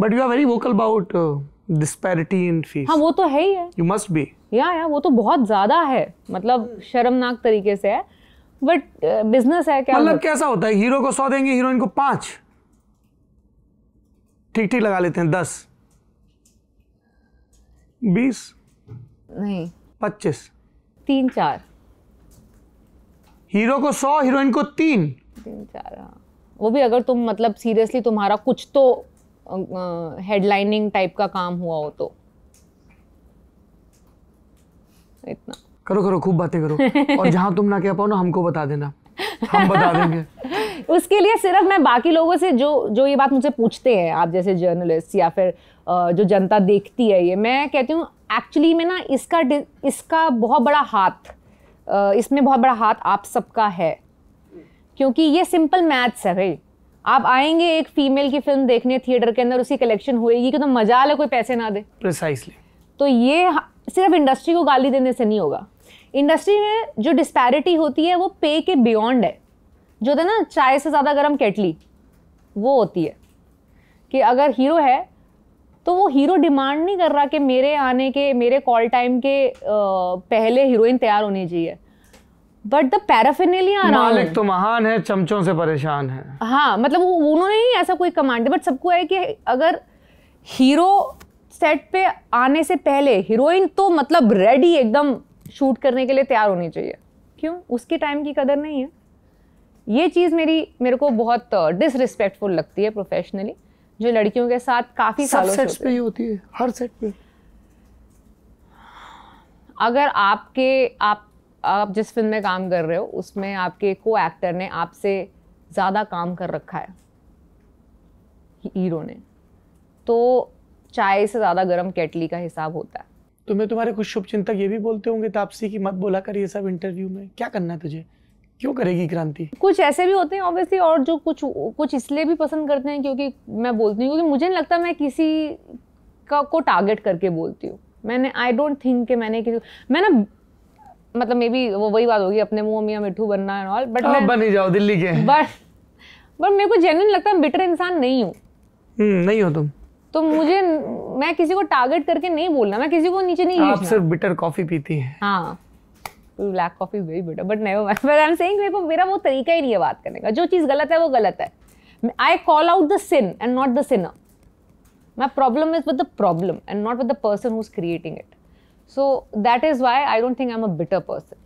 But you are very vocal about disparity in fees हाँ वो तो है ही है यू मस्ट बी या या वो तो बहुत ज्यादा है मतलब शर्मनाक तरीके से है बट बिजनेस uh, है क्या मतलब कैसा होता है हीरो को सौ देंगे हीरोइन को पांच ठीक ठीक लगा लेते हैं दस बीस नहीं पच्चीस तीन चार हीरो को सौ हीरोइन को तीन तीन चार हाँ वो भी अगर तुम मतलब सीरियसली तुम्हारा कुछ तो हेडलाइनिंग टाइप का काम हुआ हो तो इतना करो करो खूब बातें करो और जहां तुम ना कह पाओ ना हमको बता देना हम बता देंगे उसके लिए सिर्फ मैं बाकी लोगों से जो जो ये बात मुझसे पूछते हैं आप जैसे जर्नलिस्ट या फिर जो जनता देखती है ये मैं कहती हूँ एक्चुअली में ना इसका इसका बहुत बड़ा हाथ इसमें बहुत बड़ा हाथ आप सबका है क्योंकि ये सिंपल मैथ्स है भाई आप आएंगे एक फीमेल की फिल्म देखने थिएटर के अंदर उसकी कलेक्शन होएगी कि तो मजा आ कोई पैसे ना दे प्रिसाइसली तो ये सिर्फ इंडस्ट्री को गाली देने से नहीं होगा इंडस्ट्री में जो डिस्पैरिटी होती है वो पे के बियॉन्ड है जो था ना चाय से ज़्यादा गर्म केटली वो होती है कि अगर हीरो है तो वो हीरो डिमांड नहीं कर रहा कि मेरे आने के मेरे कॉल टाइम के पहले हीरोइन तैयार होनी चाहिए बट द पैराफिनेलिया मालिक तो महान है चमचों से परेशान है हाँ मतलब उन्होंने ही ऐसा कोई कमांड दिया बट सबको है कि अगर हीरो सेट पे आने से पहले हीरोइन तो मतलब रेडी एकदम शूट करने के लिए तैयार होनी चाहिए क्यों उसके टाइम की कदर नहीं है ये चीज़ मेरी मेरे को बहुत डिसरिस्पेक्टफुल लगती है प्रोफेशनली जो लड़कियों के साथ काफ़ी सब सालों सेट्स पे ही होती है हर सेट पे अगर आपके आप आप जिस फिल्म में काम कर रहे हो उसमें आपके को एक्टर ने आपसे ज़्यादा काम कर रखा है हीरो ने तो चाय से ज़्यादा गर्म केटली का हिसाब होता है तो मैं तुम्हारे कुछ शुभ चिंतक ये भी बोलते होंगे तापसी की मत बोला कर ये सब इंटरव्यू में क्या करना है तुझे क्यों करेगी क्रांति कुछ ऐसे भी होते हैं ऑब्वियसली और जो कुछ कुछ इसलिए भी पसंद करते हैं क्योंकि मैं बोलती हूँ क्योंकि मुझे नहीं लगता मैं किसी का को टारगेट करके बोलती हूँ मैंने आई डोंट थिंक कि मैंने किसी मैं ना मतलब मे बी वो वही बात होगी अपने मुंह मियाँ मिठू बनना एंड ऑल बट आप बन ही जाओ दिल्ली के बट बट मेरे को जेन्युइन लगता है बिटर इंसान नहीं हूँ हम्म, नहीं हो तुम तो मुझे मैं किसी को टारगेट करके नहीं बोलना मैं किसी को नीचे नहीं आप सिर्फ बिटर कॉफी पीती हैं हाँ black coffee very bitter but never mind but I am saying मेरे को मेरा वो तरीका ही नहीं है बात करने का जो चीज़ गलत है वो गलत है I call out the sin and not the sinner my problem is with the problem and not with the person who is creating it So that is why I don't think I'm a bitter person.